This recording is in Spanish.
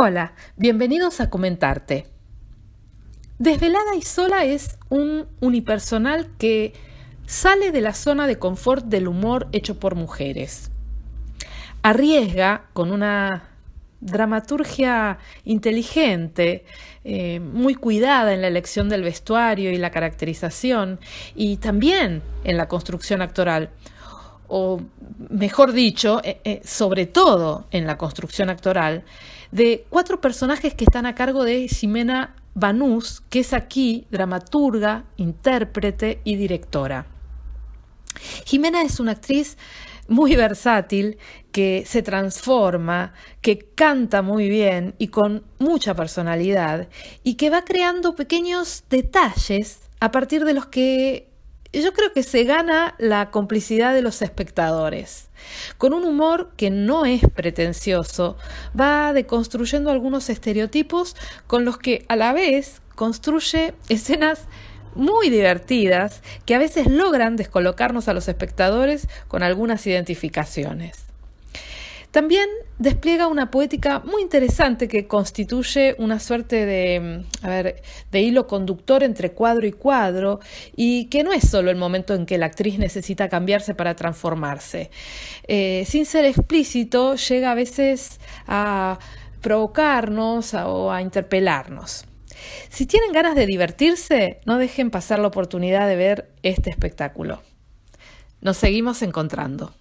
Hola, bienvenidos a Comentarte. Desvelada y sola es un unipersonal que sale de la zona de confort del humor hecho por mujeres. Arriesga con una dramaturgia inteligente, eh, muy cuidada en la elección del vestuario y la caracterización, y también en la construcción actoral, o mejor dicho, eh, eh, sobre todo en la construcción actoral, de cuatro personajes que están a cargo de Ximena Banús, que es aquí dramaturga, intérprete y directora. Jimena es una actriz muy versátil, que se transforma, que canta muy bien y con mucha personalidad, y que va creando pequeños detalles a partir de los que yo creo que se gana la complicidad de los espectadores. Con un humor que no es pretencioso, va deconstruyendo algunos estereotipos con los que a la vez construye escenas muy divertidas que a veces logran descolocarnos a los espectadores con algunas identificaciones. También despliega una poética muy interesante que constituye una suerte mm, de, hilo conductor entre cuadro y cuadro y que no es solo el momento en que la actriz necesita cambiarse para transformarse. Eh, sin ser explícito, llega a veces a provocarnos o a interpelarnos. Si tienen ganas de divertirse, no dejen pasar la oportunidad de ver este espectáculo. Nos seguimos encontrando.